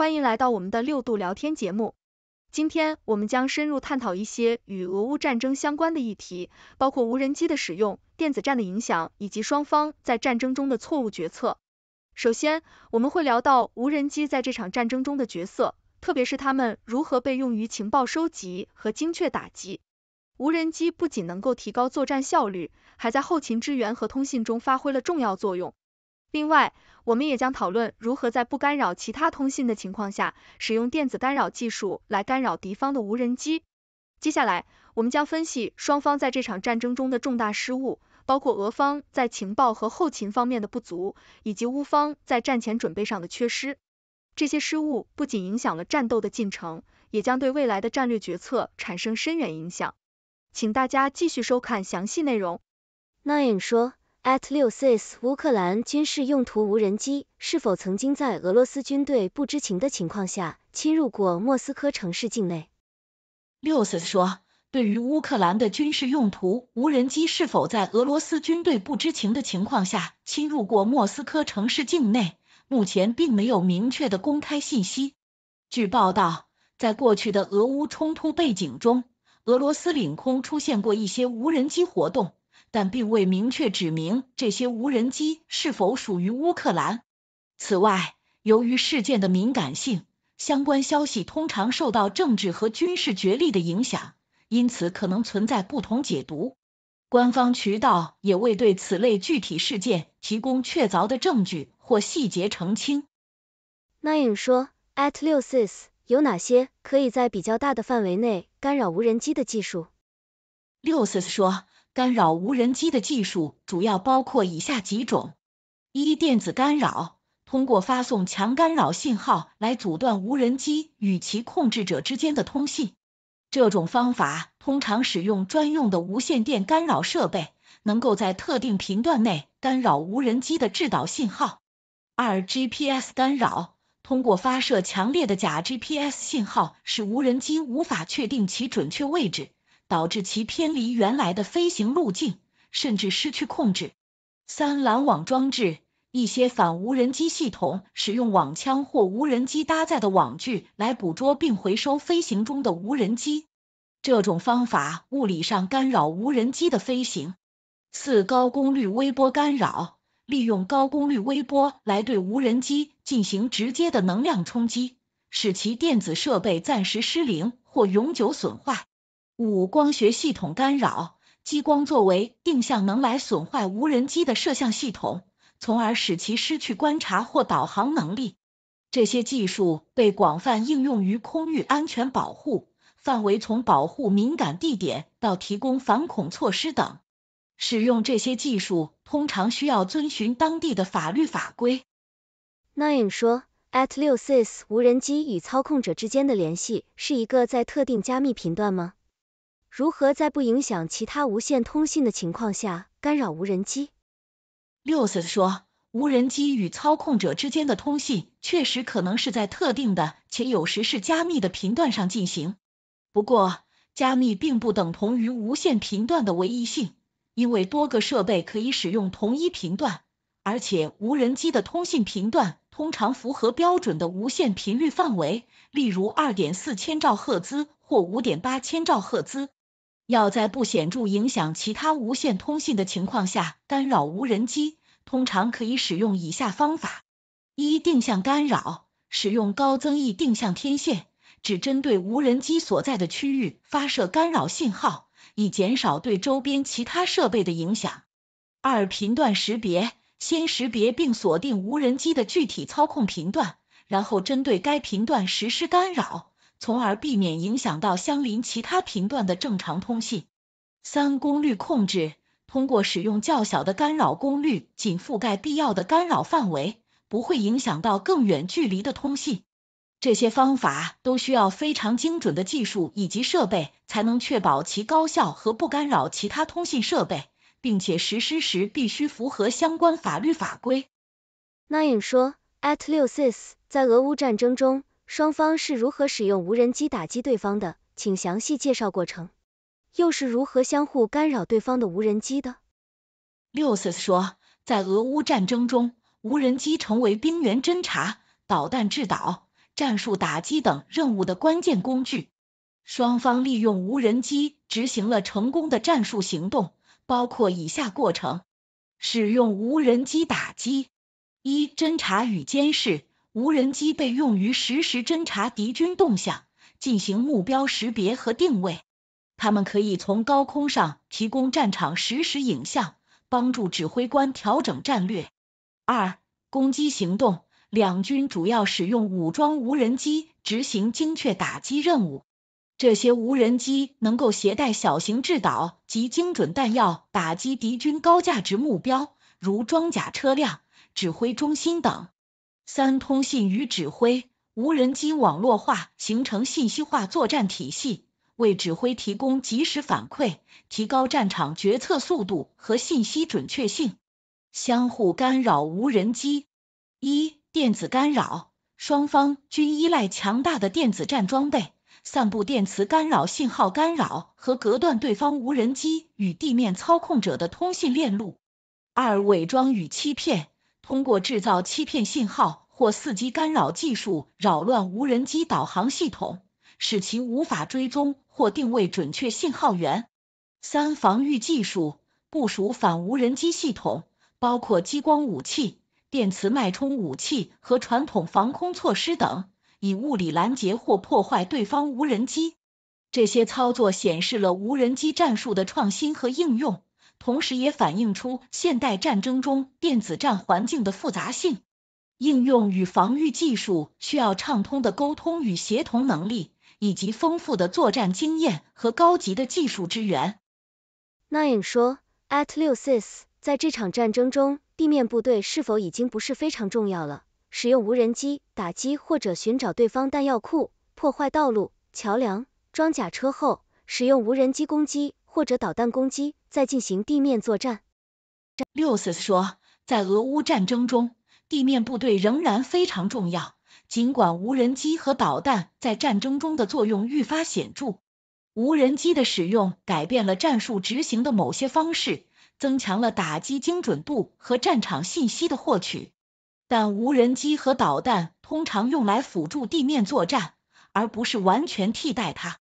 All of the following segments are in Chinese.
欢迎来到我们的六度聊天节目。今天我们将深入探讨一些与俄乌战争相关的议题，包括无人机的使用、电子战的影响以及双方在战争中的错误决策。首先，我们会聊到无人机在这场战争中的角色，特别是他们如何被用于情报收集和精确打击。无人机不仅能够提高作战效率，还在后勤支援和通信中发挥了重要作用。另外，我们也将讨论如何在不干扰其他通信的情况下，使用电子干扰技术来干扰敌方的无人机。接下来，我们将分析双方在这场战争中的重大失误，包括俄方在情报和后勤方面的不足，以及乌方在战前准备上的缺失。这些失误不仅影响了战斗的进程，也将对未来的战略决策产生深远影响。请大家继续收看详细内容。那影说。At 六 s，乌克兰军事用途无人机是否曾经在俄罗斯军队不知情的情况下侵入过莫斯科城市境内？六 s 说，对于乌克兰的军事用途无人机是否在俄罗斯军队不知情的情况下侵入过莫斯科城市境内，目前并没有明确的公开信息。据报道，在过去的俄乌冲突背景中，俄罗斯领空出现过一些无人机活动。但并未明确指明这些无人机是否属于乌克兰。此外，由于事件的敏感性，相关消息通常受到政治和军事角力的影响，因此可能存在不同解读。官方渠道也未对此类具体事件提供确凿的证据或细节澄清。Nine 说，At 六 s i s 有哪些可以在比较大的范围内干扰无人机的技术？六 s i 说。干扰无人机的技术主要包括以下几种：一、电子干扰，通过发送强干扰信号来阻断无人机与其控制者之间的通信。这种方法通常使用专用的无线电干扰设备，能够在特定频段内干扰无人机的制导信号。二、GPS 干扰，通过发射强烈的假 GPS 信号，使无人机无法确定其准确位置。导致其偏离原来的飞行路径，甚至失去控制。三、拦网装置，一些反无人机系统使用网枪或无人机搭载的网具来捕捉并回收飞行中的无人机，这种方法物理上干扰无人机的飞行。四、高功率微波干扰，利用高功率微波来对无人机进行直接的能量冲击，使其电子设备暂时失灵或永久损坏。五、光学系统干扰，激光作为定向能来损坏无人机的摄像系统，从而使其失去观察或导航能力。这些技术被广泛应用于空域安全保护，范围从保护敏感地点到提供反恐措施等。使用这些技术通常需要遵循当地的法律法规。Nine 说，At6s 无人机与操控者之间的联系是一个在特定加密频段吗？如何在不影响其他无线通信的情况下干扰无人机？六 s 说，无人机与操控者之间的通信确实可能是在特定的且有时是加密的频段上进行。不过，加密并不等同于无线频段的唯一性，因为多个设备可以使用同一频段，而且无人机的通信频段通常符合标准的无线频率范围，例如二点四千兆赫兹或五点八千兆赫兹。要在不显著影响其他无线通信的情况下干扰无人机，通常可以使用以下方法：一、定向干扰，使用高增益定向天线，只针对无人机所在的区域发射干扰信号，以减少对周边其他设备的影响；二、频段识别，先识别并锁定无人机的具体操控频段，然后针对该频段实施干扰。从而避免影响到相邻其他频段的正常通信。三、功率控制，通过使用较小的干扰功率，仅覆盖必要的干扰范围，不会影响到更远距离的通信。这些方法都需要非常精准的技术以及设备，才能确保其高效和不干扰其他通信设备，并且实施时必须符合相关法律法规。Nain 说，At s i s 在俄乌战争中。双方是如何使用无人机打击对方的？请详细介绍过程，又是如何相互干扰对方的无人机的？六 s 说，在俄乌战争中，无人机成为兵员侦察、导弹制导、战术打击等任务的关键工具。双方利用无人机执行了成功的战术行动，包括以下过程：使用无人机打击，一侦察与监视。无人机被用于实时侦察敌军动向，进行目标识别和定位。它们可以从高空上提供战场实时影像，帮助指挥官调整战略。二、攻击行动，两军主要使用武装无人机执行精确打击任务。这些无人机能够携带小型制导及精准弹药，打击敌军高价值目标，如装甲车辆、指挥中心等。三通信与指挥，无人机网络化形成信息化作战体系，为指挥提供及时反馈，提高战场决策速度和信息准确性。相互干扰无人机：一电子干扰，双方均依赖强大的电子战装备，散布电磁干扰信号，干扰和隔断对方无人机与地面操控者的通信链路。二伪装与欺骗。通过制造欺骗信号或伺机干扰技术，扰乱无人机导航系统，使其无法追踪或定位准确信号源。三、防御技术部署反无人机系统，包括激光武器、电磁脉冲武器和传统防空措施等，以物理拦截或破坏对方无人机。这些操作显示了无人机战术的创新和应用。同时也反映出现代战争中电子战环境的复杂性，应用与防御技术需要畅通的沟通与协同能力，以及丰富的作战经验和高级的技术支援。奈恩说，At l e i s 在这场战争中，地面部队是否已经不是非常重要了？使用无人机打击或者寻找对方弹药库、破坏道路、桥梁、装甲车后，使用无人机攻击。或者导弹攻击，再进行地面作战。六四 s 说，在俄乌战争中，地面部队仍然非常重要，尽管无人机和导弹在战争中的作用愈发显著。无人机的使用改变了战术执行的某些方式，增强了打击精准度和战场信息的获取。但无人机和导弹通常用来辅助地面作战，而不是完全替代它。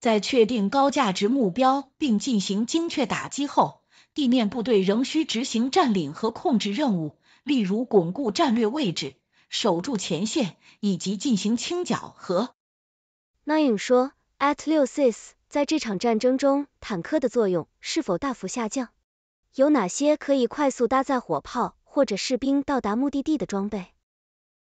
在确定高价值目标并进行精确打击后，地面部队仍需执行占领和控制任务，例如巩固战略位置、守住前线以及进行清剿和。Nine 说，At 六 s i s 在这场战争中，坦克的作用是否大幅下降？有哪些可以快速搭载火炮或者士兵到达目的地的装备？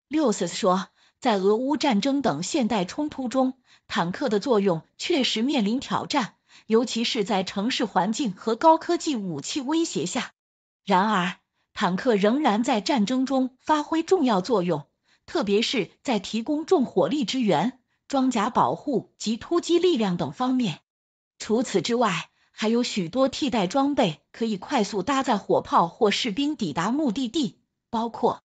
六 s i s 说。在俄乌战争等现代冲突中，坦克的作用确实面临挑战，尤其是在城市环境和高科技武器威胁下。然而，坦克仍然在战争中发挥重要作用，特别是在提供重火力支援、装甲保护及突击力量等方面。除此之外，还有许多替代装备可以快速搭载火炮或士兵抵达目的地，包括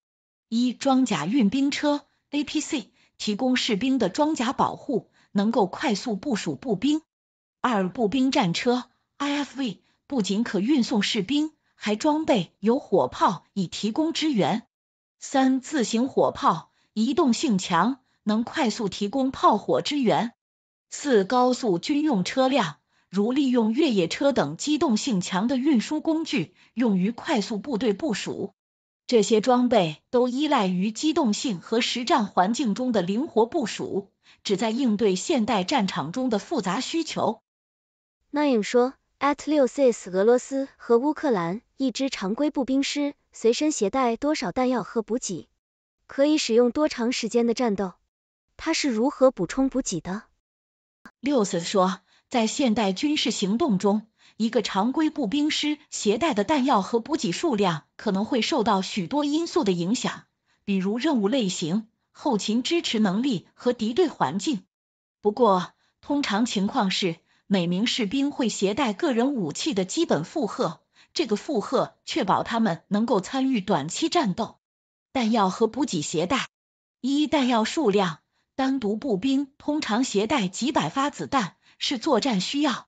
一装甲运兵车。APC 提供士兵的装甲保护，能够快速部署步兵。二步兵战车 IFV 不仅可运送士兵，还装备有火炮以提供支援。三自行火炮移动性强，能快速提供炮火支援。四高速军用车辆，如利用越野车等机动性强的运输工具，用于快速部队部署。这些装备都依赖于机动性和实战环境中的灵活部署，旨在应对现代战场中的复杂需求。奈影说，at 六 s i 俄罗斯和乌克兰一支常规步兵师随身携带多少弹药和补给，可以使用多长时间的战斗，它是如何补充补给的？六 s i 说，在现代军事行动中。一个常规步兵师携带的弹药和补给数量可能会受到许多因素的影响，比如任务类型、后勤支持能力和敌对环境。不过，通常情况是每名士兵会携带个人武器的基本负荷，这个负荷确保他们能够参与短期战斗。弹药和补给携带：一、弹药数量，单独步兵通常携带几百发子弹，是作战需要。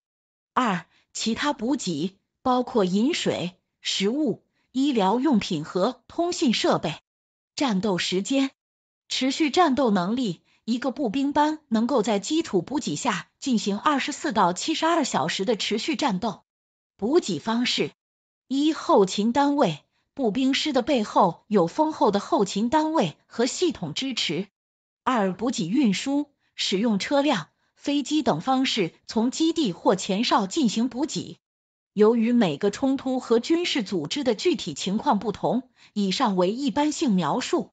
二、其他补给包括饮水、食物、医疗用品和通信设备。战斗时间、持续战斗能力，一个步兵班能够在基础补给下进行二十四到七十二小时的持续战斗。补给方式：一、后勤单位，步兵师的背后有丰厚的后勤单位和系统支持；二、补给运输，使用车辆。飞机等方式从基地或前哨进行补给。由于每个冲突和军事组织的具体情况不同，以上为一般性描述。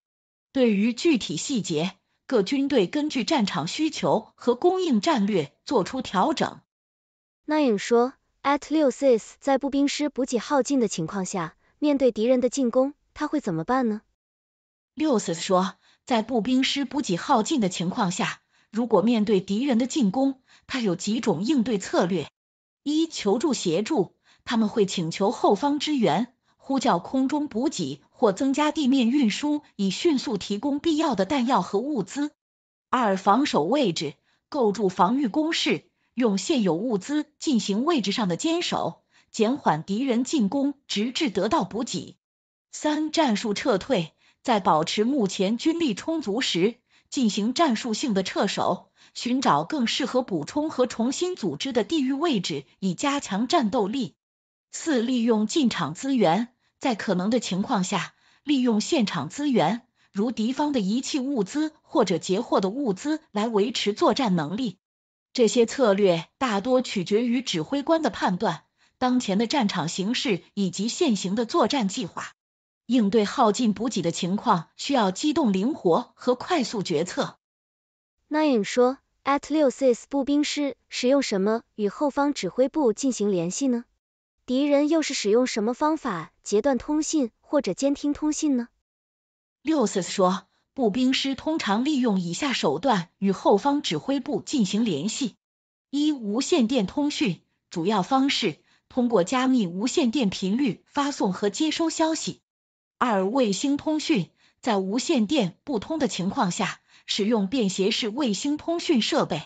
对于具体细节，各军队根据战场需求和供应战略做出调整。那影说，At 六 sis 在步兵师补给耗尽的情况下，面对敌人的进攻，他会怎么办呢？六 sis 说，在步兵师补给耗尽的情况下。如果面对敌人的进攻，他有几种应对策略：一、求助协助，他们会请求后方支援，呼叫空中补给或增加地面运输，以迅速提供必要的弹药和物资；二、防守位置，构筑防御工事，用现有物资进行位置上的坚守，减缓敌人进攻，直至得到补给；三、战术撤退，在保持目前军力充足时。进行战术性的撤守，寻找更适合补充和重新组织的地域位置，以加强战斗力。四、利用进场资源，在可能的情况下，利用现场资源，如敌方的仪器物资或者截获的物资，来维持作战能力。这些策略大多取决于指挥官的判断、当前的战场形势以及现行的作战计划。应对耗尽补给的情况，需要机动灵活和快速决策。n 奈 e 说：“At 六 s e s 步兵师使用什么与后方指挥部进行联系呢？敌人又是使用什么方法截断通信或者监听通信呢？” l o s e s 说：“步兵师通常利用以下手段与后方指挥部进行联系：一、无线电通讯，主要方式通过加密无线电频率发送和接收消息。”二、卫星通讯，在无线电不通的情况下，使用便携式卫星通讯设备。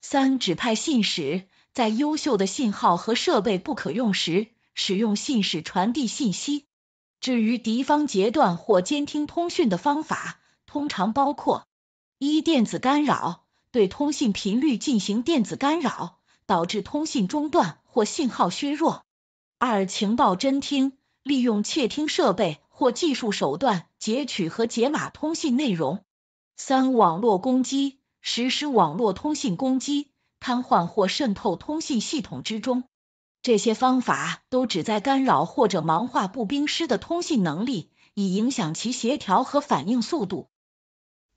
三、指派信使，在优秀的信号和设备不可用时，使用信使传递信息。至于敌方截断或监听通讯的方法，通常包括：一、电子干扰，对通信频率进行电子干扰，导致通信中断或信号削弱；二、情报侦听，利用窃听设备。或技术手段截取和解码通信内容。三、网络攻击，实施网络通信攻击，瘫痪或渗透通信系统之中。这些方法都旨在干扰或者盲化步兵师的通信能力，以影响其协调和反应速度。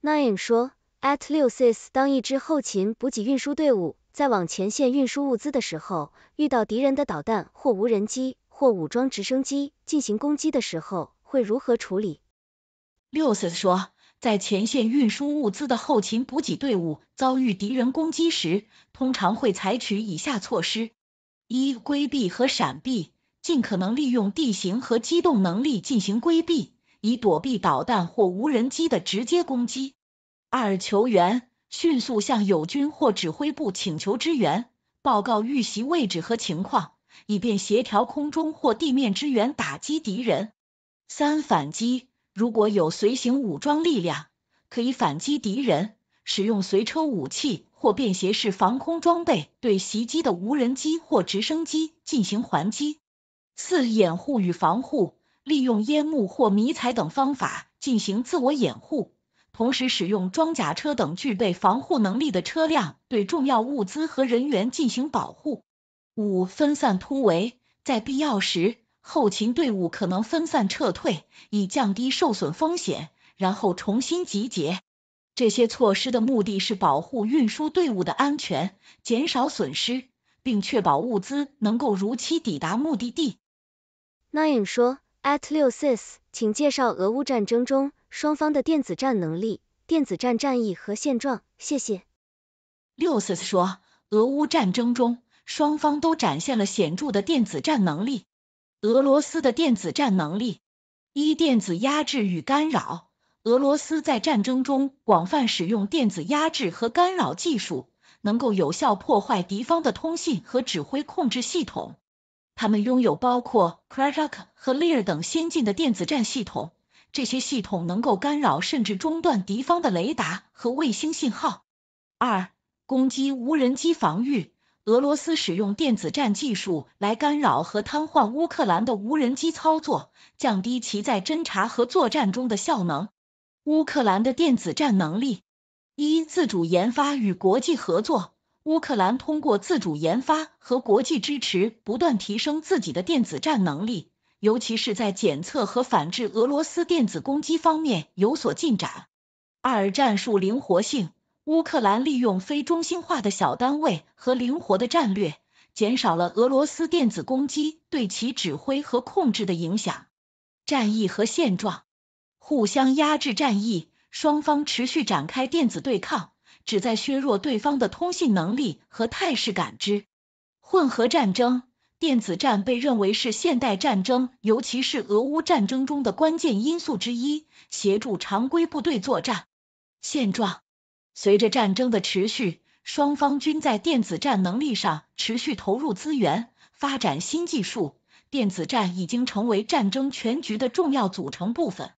Nine 说 a t l s i s 当一支后勤补给运输队伍在往前线运输物资的时候，遇到敌人的导弹或无人机或武装直升机进行攻击的时候。会如何处理？六四说，在前线运输物资的后勤补给队伍遭遇敌人攻击时，通常会采取以下措施：一、规避和闪避，尽可能利用地形和机动能力进行规避，以躲避导弹或无人机的直接攻击；二、求援，迅速向友军或指挥部请求支援，报告遇袭位置和情况，以便协调空中或地面支援打击敌人。三反击，如果有随行武装力量，可以反击敌人，使用随车武器或便携式防空装备对袭击的无人机或直升机进行还击。四掩护与防护，利用烟幕或迷彩等方法进行自我掩护，同时使用装甲车等具备防护能力的车辆对重要物资和人员进行保护。五分散突围，在必要时。后勤队伍可能分散撤退，以降低受损风险，然后重新集结。这些措施的目的是保护运输队伍的安全，减少损失，并确保物资能够如期抵达目的地。Nine 说，at 六 six，请介绍俄乌战争中双方的电子战能力、电子战战役和现状，谢谢。六 s i s 说，俄乌战争中，双方都展现了显著的电子战能力。俄罗斯的电子战能力：一、电子压制与干扰。俄罗斯在战争中广泛使用电子压制和干扰技术，能够有效破坏敌方的通信和指挥控制系统。他们拥有包括 Krashak 和 Lir 等先进的电子战系统，这些系统能够干扰甚至中断敌方的雷达和卫星信号。二、攻击无人机防御。俄罗斯使用电子战技术来干扰和瘫痪乌克兰的无人机操作，降低其在侦察和作战中的效能。乌克兰的电子战能力：一、自主研发与国际合作。乌克兰通过自主研发和国际支持，不断提升自己的电子战能力，尤其是在检测和反制俄罗斯电子攻击方面有所进展。二、战术灵活性。乌克兰利用非中心化的小单位和灵活的战略，减少了俄罗斯电子攻击对其指挥和控制的影响。战役和现状互相压制，战役双方持续展开电子对抗，旨在削弱对方的通信能力和态势感知。混合战争，电子战被认为是现代战争，尤其是俄乌战争中的关键因素之一，协助常规部队作战。现状。随着战争的持续，双方均在电子战能力上持续投入资源，发展新技术。电子战已经成为战争全局的重要组成部分。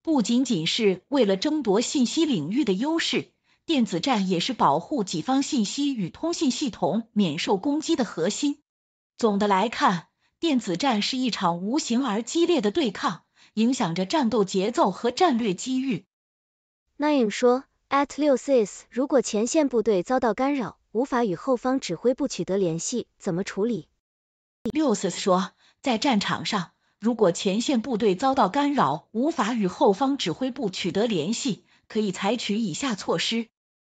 不仅仅是为了争夺信息领域的优势，电子战也是保护己方信息与通信系统免受攻击的核心。总的来看，电子战是一场无形而激烈的对抗，影响着战斗节奏和战略机遇。那影说。at 六 s i s 如果前线部队遭到干扰，无法与后方指挥部取得联系，怎么处理？六 s i s 说，在战场上，如果前线部队遭到干扰，无法与后方指挥部取得联系，可以采取以下措施：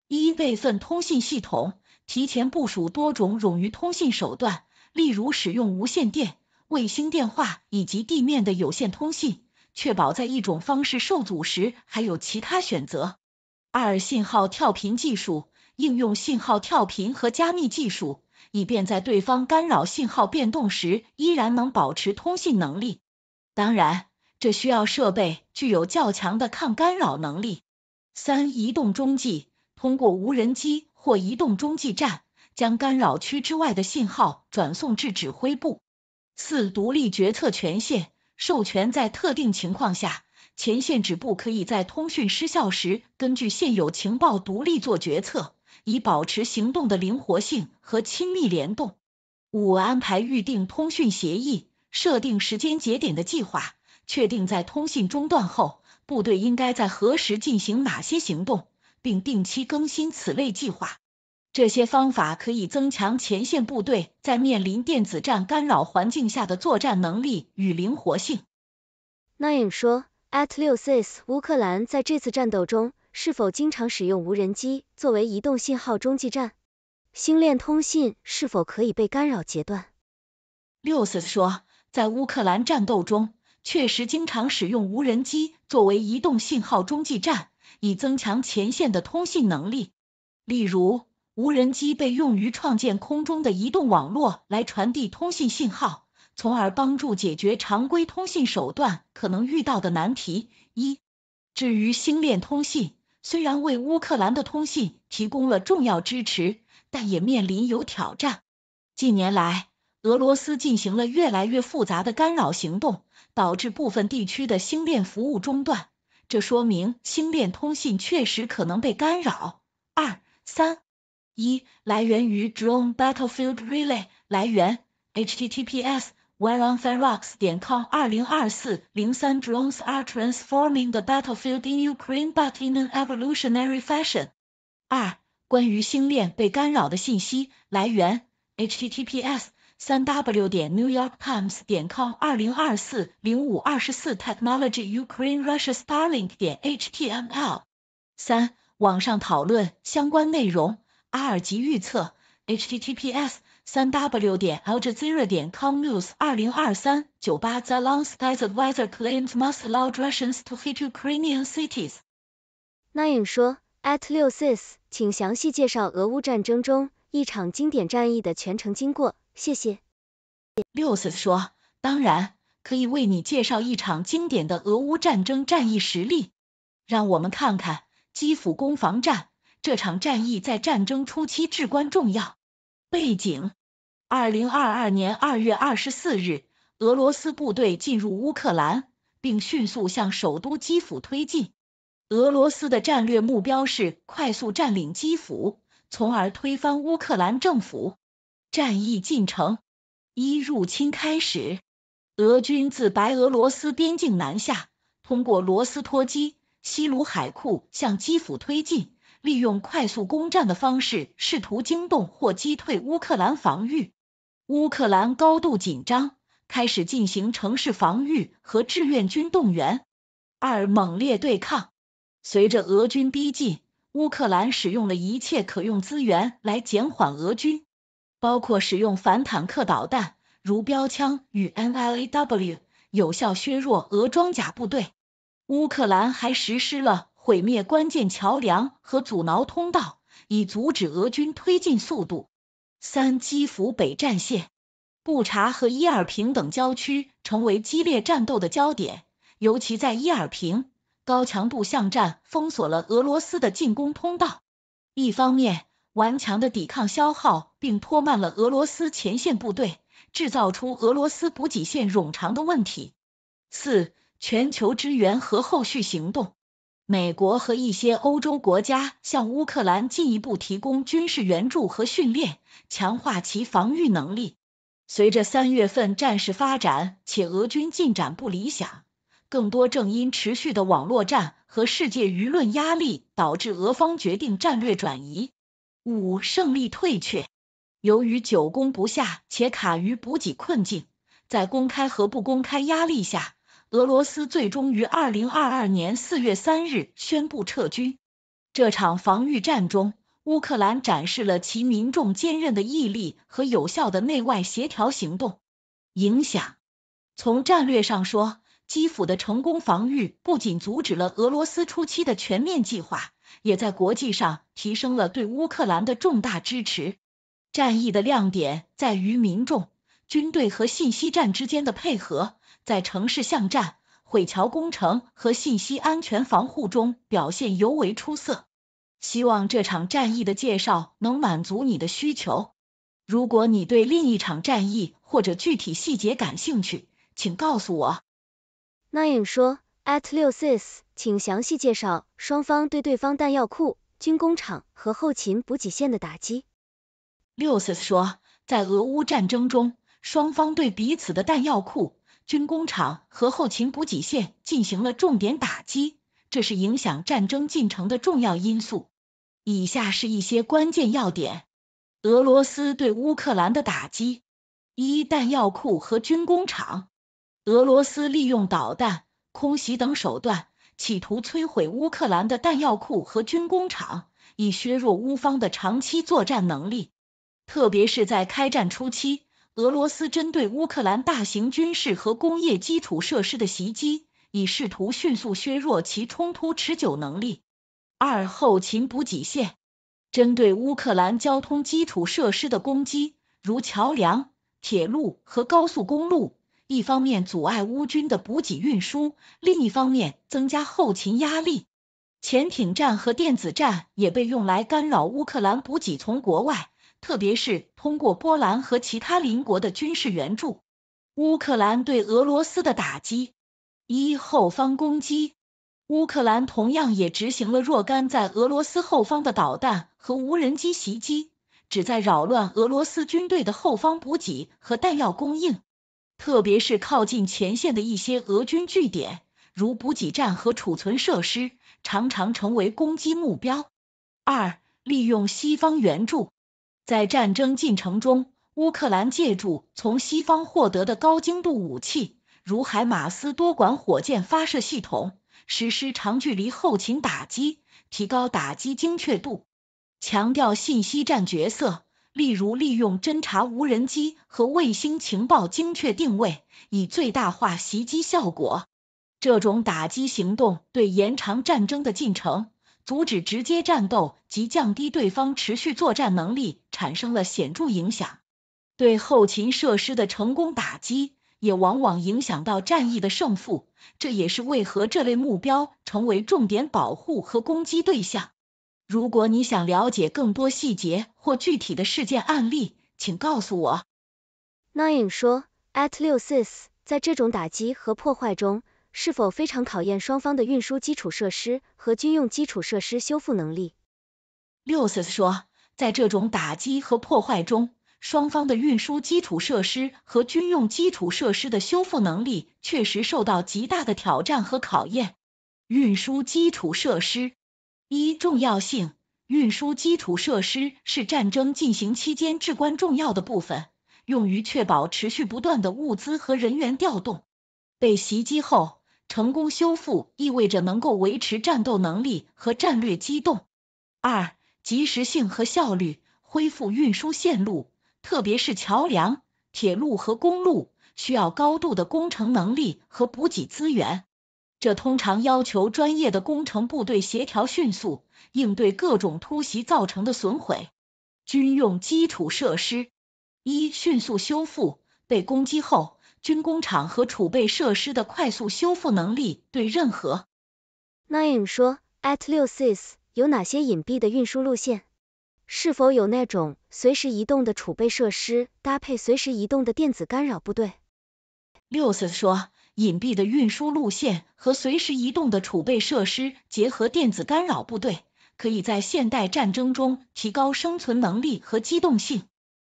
一、备份通信系统，提前部署多种冗余通信手段，例如使用无线电、卫星电话以及地面的有线通信，确保在一种方式受阻时还有其他选择。二、信号跳频技术应用信号跳频和加密技术，以便在对方干扰信号变动时，依然能保持通信能力。当然，这需要设备具有较强的抗干扰能力。三、移动中继通过无人机或移动中继站，将干扰区之外的信号转送至指挥部。四、独立决策权限授权在特定情况下。前线指挥部可以在通讯失效时，根据现有情报独立做决策，以保持行动的灵活性和亲密联动。五、安排预定通讯协议，设定时间节点的计划，确定在通信中断后，部队应该在何时进行哪些行动，并定期更新此类计划。这些方法可以增强前线部队在面临电子战干扰环境下的作战能力与灵活性。那影说。At 六 s，乌克兰在这次战斗中是否经常使用无人机作为移动信号中继站？星链通信是否可以被干扰截断？六 s 说，在乌克兰战斗中，确实经常使用无人机作为移动信号中继站，以增强前线的通信能力。例如，无人机被用于创建空中的移动网络，来传递通信信号。从而帮助解决常规通信手段可能遇到的难题。一，至于星链通信，虽然为乌克兰的通信提供了重要支持，但也面临有挑战。近年来，俄罗斯进行了越来越复杂的干扰行动，导致部分地区的星链服务中断。这说明星链通信确实可能被干扰。二三一，来源于 drone battlefield relay 来源，HTTPS。w e o n f i r e f o 点 c o m 二零二四零三 Drones are transforming the battlefield in Ukraine, but in an evolutionary fashion. 二、关于星链被干扰的信息来源 h t t p s 三 w 点 n e w y o r k t i m e s c o m 2 0 2 4 0 5 2 4 t e c h n o l o g y u k r a i n e r u s s i a s t a r l i n k h t m l 三、网上讨论相关内容，阿尔吉预测：https:// 三 w 点 l z e z r 点 com news 二零二三九八 The l o n g s k i z e d adviser claims must allow Russians to hit Ukrainian cities。Nine 说，at 六 s i s 请详细介绍俄乌战争中一场经典战役的全程经过，谢谢。六 s i s 说，当然，可以为你介绍一场经典的俄乌战争战役实例。让我们看看基辅攻防战，这场战役在战争初期至关重要。背景：二零二二年二月二十四日，俄罗斯部队进入乌克兰，并迅速向首都基辅推进。俄罗斯的战略目标是快速占领基辅，从而推翻乌克兰政府。战役进程：一、入侵开始，俄军自白俄罗斯边境南下，通过罗斯托基、西鲁海库向基辅推进。利用快速攻占的方式，试图惊动或击退乌克兰防御。乌克兰高度紧张，开始进行城市防御和志愿军动员。二、猛烈对抗。随着俄军逼近，乌克兰使用了一切可用资源来减缓俄军，包括使用反坦克导弹如标枪与 MLAW，有效削弱俄装甲部队。乌克兰还实施了。毁灭关键桥梁和阻挠通道，以阻止俄军推进速度。三、基辅北战线，布查和伊尔平等郊区成为激烈战斗的焦点，尤其在伊尔平，高强度巷战封锁了俄罗斯的进攻通道。一方面，顽强的抵抗消耗并拖慢了俄罗斯前线部队，制造出俄罗斯补给线冗长的问题。四、全球支援和后续行动。美国和一些欧洲国家向乌克兰进一步提供军事援助和训练，强化其防御能力。随着三月份战事发展，且俄军进展不理想，更多正因持续的网络战和世界舆论压力，导致俄方决定战略转移。五、胜利退却。由于久攻不下且卡于补给困境，在公开和不公开压力下。俄罗斯最终于二零二二年四月三日宣布撤军。这场防御战中，乌克兰展示了其民众坚韧的毅力和有效的内外协调行动。影响从战略上说，基辅的成功防御不仅阻止了俄罗斯初期的全面计划，也在国际上提升了对乌克兰的重大支持。战役的亮点在于民众、军队和信息战之间的配合。在城市巷战、毁桥工程和信息安全防护中表现尤为出色。希望这场战役的介绍能满足你的需求。如果你对另一场战役或者具体细节感兴趣，请告诉我。Nine 说，at 六 s i s 请详细介绍双方对对方弹药库、军工厂和后勤补给线的打击。六 s i s 说，在俄乌战争中，双方对彼此的弹药库。军工厂和后勤补给线进行了重点打击，这是影响战争进程的重要因素。以下是一些关键要点：俄罗斯对乌克兰的打击，一弹药库和军工厂。俄罗斯利用导弹、空袭等手段，企图摧毁乌克兰的弹药库和军工厂，以削弱乌方的长期作战能力，特别是在开战初期。俄罗斯针对乌克兰大型军事和工业基础设施的袭击，以试图迅速削弱其冲突持久能力。二后勤补给线，针对乌克兰交通基础设施的攻击，如桥梁、铁路和高速公路，一方面阻碍乌军的补给运输，另一方面增加后勤压力。潜艇战和电子战也被用来干扰乌克兰补给从国外。特别是通过波兰和其他邻国的军事援助，乌克兰对俄罗斯的打击一后方攻击。乌克兰同样也执行了若干在俄罗斯后方的导弹和无人机袭击，旨在扰乱俄罗斯军队的后方补给和弹药供应。特别是靠近前线的一些俄军据点，如补给站和储存设施，常常成为攻击目标。二，利用西方援助。在战争进程中，乌克兰借助从西方获得的高精度武器，如海马斯多管火箭发射系统，实施长距离后勤打击，提高打击精确度，强调信息战角色，例如利用侦察无人机和卫星情报精确定位，以最大化袭击效果。这种打击行动对延长战争的进程。阻止直接战斗及降低对方持续作战能力产生了显著影响。对后勤设施的成功打击也往往影响到战役的胜负，这也是为何这类目标成为重点保护和攻击对象。如果你想了解更多细节或具体的事件案例，请告诉我。Nine 说，at 六 six，在这种打击和破坏中。是否非常考验双方的运输基础设施和军用基础设施修复能力？六 s 说，在这种打击和破坏中，双方的运输基础设施和军用基础设施的修复能力确实受到极大的挑战和考验。运输基础设施一重要性，运输基础设施是战争进行期间至关重要的部分，用于确保持续不断的物资和人员调动。被袭击后。成功修复意味着能够维持战斗能力和战略机动。二，及时性和效率。恢复运输线路，特别是桥梁、铁路和公路，需要高度的工程能力和补给资源。这通常要求专业的工程部队协调迅速应对各种突袭造成的损毁。军用基础设施一，迅速修复被攻击后。军工厂和储备设施的快速修复能力对任何。Nine 说，At 六 s i s 有哪些隐蔽的运输路线？是否有那种随时移动的储备设施搭配随时移动的电子干扰部队？六 s i s 说，隐蔽的运输路线和随时移动的储备设施结合电子干扰部队，可以在现代战争中提高生存能力和机动性。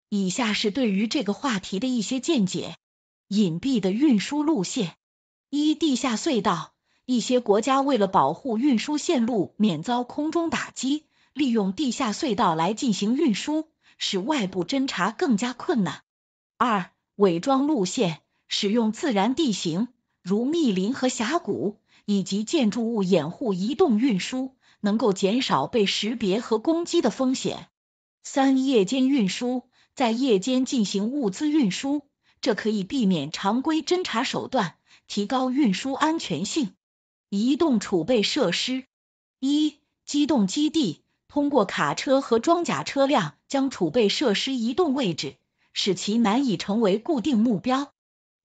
以下是对于这个话题的一些见解。隐蔽的运输路线：一、地下隧道。一些国家为了保护运输线路免遭空中打击，利用地下隧道来进行运输，使外部侦察更加困难。二、伪装路线，使用自然地形如密林和峡谷，以及建筑物掩护移动运输，能够减少被识别和攻击的风险。三、夜间运输，在夜间进行物资运输。这可以避免常规侦查手段，提高运输安全性。移动储备设施：一、机动基地通过卡车和装甲车辆将储备设施移动位置，使其难以成为固定目标；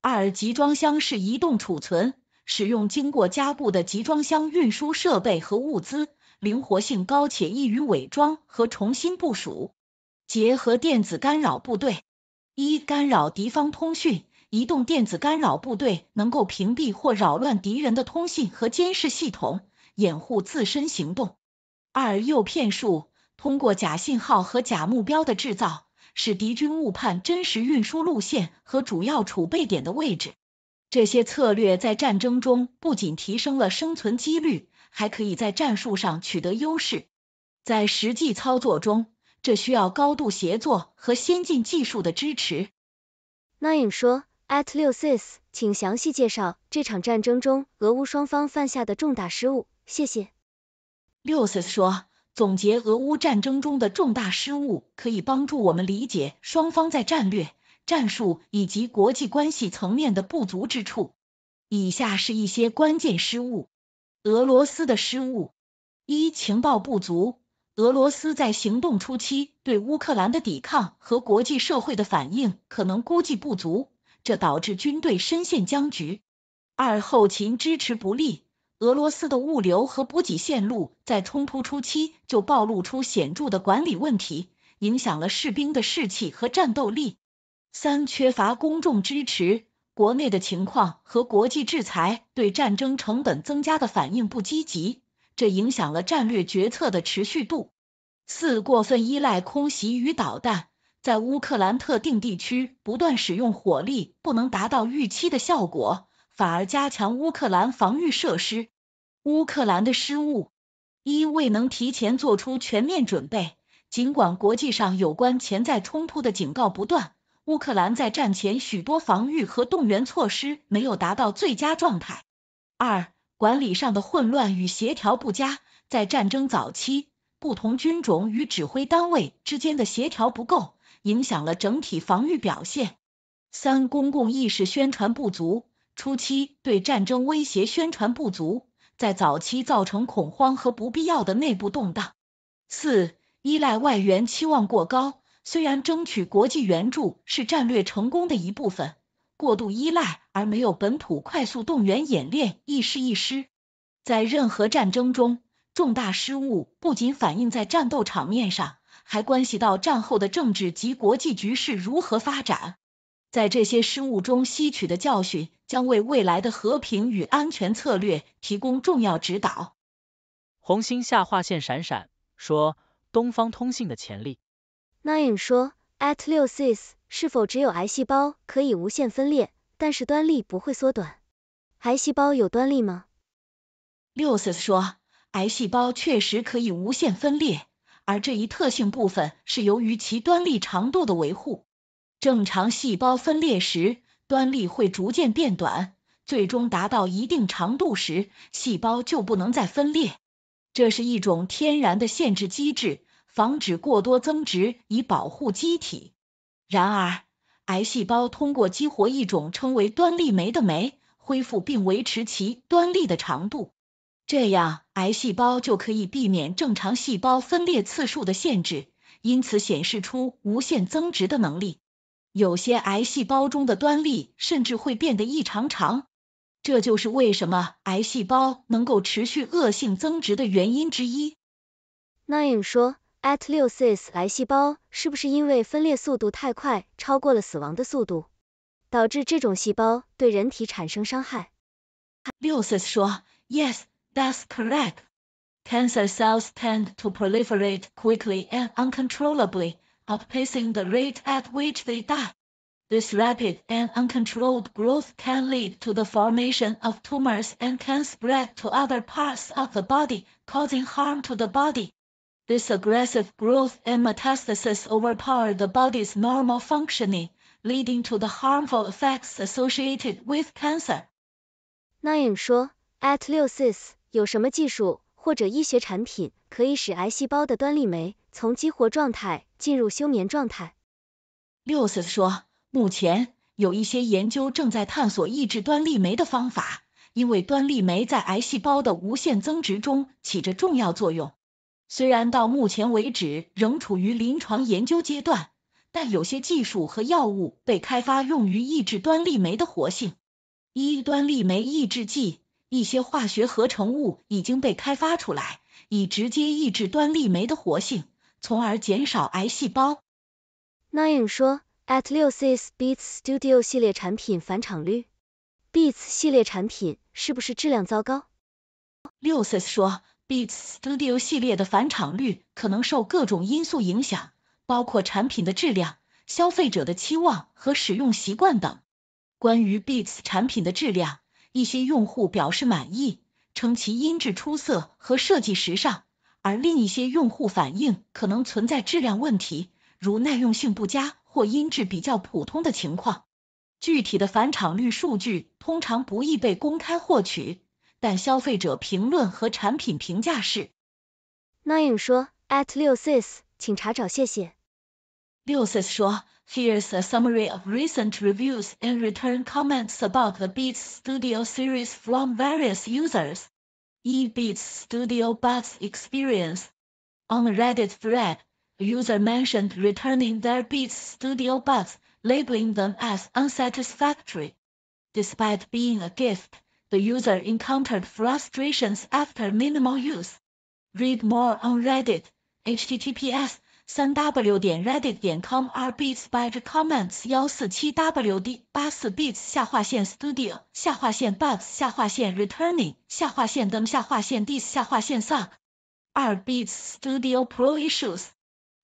二、集装箱式移动储存，使用经过加固的集装箱运输设备和物资，灵活性高且易于伪装和重新部署。结合电子干扰部队。一、干扰敌方通讯，移动电子干扰部队能够屏蔽或扰乱敌人的通信和监视系统，掩护自身行动。二、诱骗术，通过假信号和假目标的制造，使敌军误判真实运输路线和主要储备点的位置。这些策略在战争中不仅提升了生存几率，还可以在战术上取得优势。在实际操作中，这需要高度协作和先进技术的支持。Nine 说，at 六 s i s 请详细介绍这场战争中俄乌双方犯下的重大失误，谢谢。六 s i s 说，总结俄乌战争中的重大失误，可以帮助我们理解双方在战略、战术以及国际关系层面的不足之处。以下是一些关键失误。俄罗斯的失误一，情报不足。俄罗斯在行动初期对乌克兰的抵抗和国际社会的反应可能估计不足，这导致军队深陷僵局。二、后勤支持不力，俄罗斯的物流和补给线路在冲突初期就暴露出显著的管理问题，影响了士兵的士气和战斗力。三、缺乏公众支持，国内的情况和国际制裁对战争成本增加的反应不积极。这影响了战略决策的持续度。四、过分依赖空袭与导弹，在乌克兰特定地区不断使用火力，不能达到预期的效果，反而加强乌克兰防御设施。乌克兰的失误：一、未能提前做出全面准备，尽管国际上有关潜在冲突的警告不断，乌克兰在战前许多防御和动员措施没有达到最佳状态。二、管理上的混乱与协调不佳，在战争早期，不同军种与指挥单位之间的协调不够，影响了整体防御表现。三、公共意识宣传不足，初期对战争威胁宣传不足，在早期造成恐慌和不必要的内部动荡。四、依赖外援期望过高，虽然争取国际援助是战略成功的一部分。过度依赖而没有本土快速动员演练亦是一失。在任何战争中，重大失误不仅反映在战斗场面上，还关系到战后的政治及国际局势如何发展。在这些失误中吸取的教训，将为未来的和平与安全策略提供重要指导。红星下划线闪闪说：东方通信的潜力。Nine 说：at 六 six。是否只有癌细胞可以无限分裂，但是端粒不会缩短？癌细胞有端粒吗？Lucas 说，癌细胞确实可以无限分裂，而这一特性部分是由于其端粒长度的维护。正常细胞分裂时，端粒会逐渐变短，最终达到一定长度时，细胞就不能再分裂。这是一种天然的限制机制，防止过多增殖以保护机体。然而，癌细胞通过激活一种称为端粒酶的酶，恢复并维持其端粒的长度，这样癌细胞就可以避免正常细胞分裂次数的限制，因此显示出无限增值的能力。有些癌细胞中的端粒甚至会变得异常长，这就是为什么癌细胞能够持续恶性增值的原因之一。那影说。at6cis 癌细胞是不是因为分裂速度太快，超过了死亡的速度，导致这种细胞对人体产生伤害？六 cis 说 yes that's correct. Cancer cells tend to proliferate quickly and uncontrollably, outpacing the rate at which they die. This rapid and uncontrolled growth can lead to the formation of tumors and can spread to other parts of the body, causing harm to the body. This aggressive growth and metastasis overpower the body's normal functioning, leading to the harmful effects associated with cancer. Naim 说，At Lewis 有什么技术或者医学产品可以使癌细胞的端粒酶从激活状态进入休眠状态？Lewis 说，目前有一些研究正在探索抑制端粒酶的方法，因为端粒酶在癌细胞的无限增殖中起着重要作用。虽然到目前为止仍处于临床研究阶段，但有些技术和药物被开发用于抑制端粒酶的活性。一端粒酶抑制剂，一些化学合成物已经被开发出来，以直接抑制端粒酶的活性，从而减少癌细胞。Nine 说，At 六 s i s Beats Studio 系列产品返场率，Beats 系列产品是不是质量糟糕？六 s i s 说。Beats Studio 系列的返场率可能受各种因素影响，包括产品的质量、消费者的期望和使用习惯等。关于 Beats 产品的质量，一些用户表示满意，称其音质出色和设计时尚；而另一些用户反映可能存在质量问题，如耐用性不佳或音质比较普通的情况。具体的返场率数据通常不易被公开获取。说 at 六 sis，请查找，谢谢。六 sis 说，Here's a summary of recent reviews and return comments about the Beats Studio series from various users. E Beats Studio buds Experience. On the Reddit thread, a user mentioned returning their Beats Studio buds, labeling them as unsatisfactory. Despite being a gift, the user encountered frustrations after minimal use. Read more on Reddit, https 三 w 点 reddit 点 com r beats by comments 幺四七 w d 八四 beats 下划线 studio 下划线 bugs 下划线 returning 下划线 them 下划线 suck 二 beats studio pro issues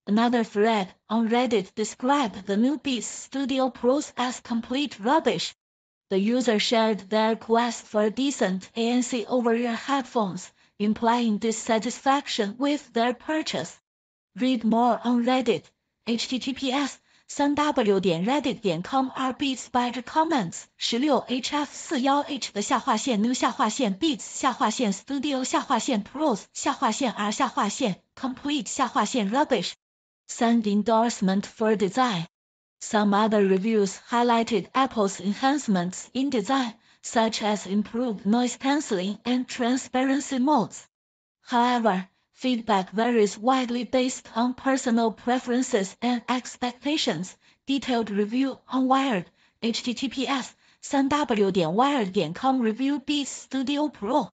Another thread on Reddit described the new Beats Studio Pros as complete rubbish. The user shared their quest for decent ANC over-ear headphones, implying dissatisfaction with their purchase. Read more on Reddit. https 3w 点 reddit.com 二 beats by the comments 十六 hf 四幺 h 的下划线 new 下划线 beats 下划线 studio 下划线 pros 下划线 r 下划线 complete 下划线 rubbish send endorsement for design some other reviews highlighted Apple's enhancements in design, such as improved noise cancelling and transparency modes. However, feedback varies widely based on personal preferences and expectations. Detailed review on Wired, https 3w.wired.com review Beats Studio Pro.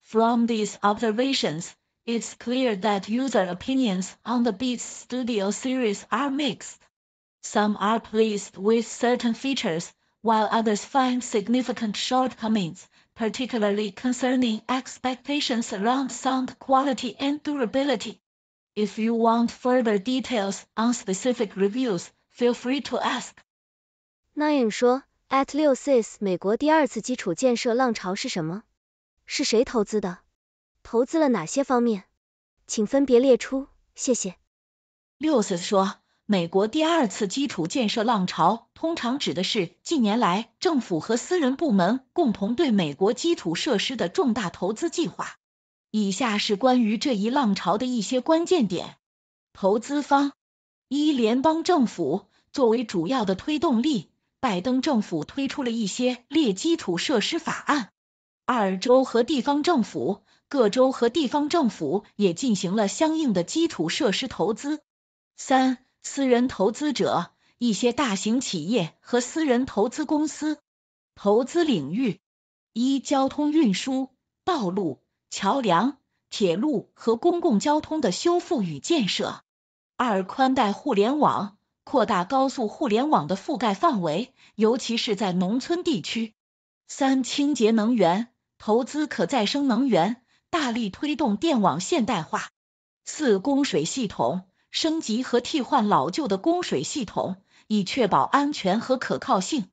From these observations, it's clear that user opinions on the Beats Studio series are mixed. Some are pleased with certain features, while others find significant shortcomings, particularly concerning expectations around sound quality and durability. If you want further details on specific reviews, feel free to ask. Nine 说，At 六 Six 美国第二次基础建设浪潮是什么？是谁投资的？投资了哪些方面？请分别列出，谢谢。六 Six 说。美国第二次基础建设浪潮通常指的是近年来政府和私人部门共同对美国基础设施的重大投资计划。以下是关于这一浪潮的一些关键点：投资方一，联邦政府作为主要的推动力，拜登政府推出了一些列基础设施法案；二，州和地方政府，各州和地方政府也进行了相应的基础设施投资；三。私人投资者、一些大型企业和私人投资公司。投资领域：一、交通运输，道路、桥梁、铁路和公共交通的修复与建设；二、宽带互联网，扩大高速互联网的覆盖范围，尤其是在农村地区；三、清洁能源，投资可再生能源，大力推动电网现代化；四、供水系统。升级和替换老旧的供水系统，以确保安全和可靠性。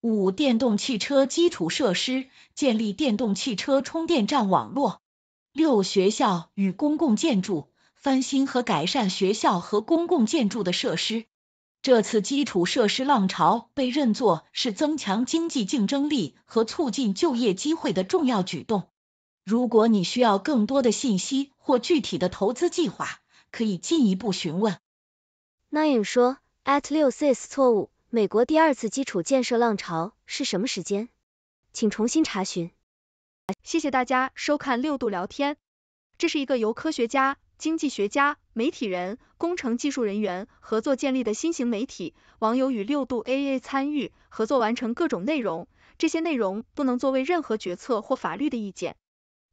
五、电动汽车基础设施建立电动汽车充电站网络。六、学校与公共建筑翻新和改善学校和公共建筑的设施。这次基础设施浪潮被认作是增强经济竞争力和促进就业机会的重要举动。如果你需要更多的信息或具体的投资计划，可以进一步询问。Nine 说，at 六 s i s 错误。美国第二次基础建设浪潮是什么时间？请重新查询。谢谢大家收看六度聊天。这是一个由科学家、经济学家、媒体人、工程技术人员合作建立的新型媒体，网友与六度 AA 参与合作完成各种内容，这些内容不能作为任何决策或法律的意见。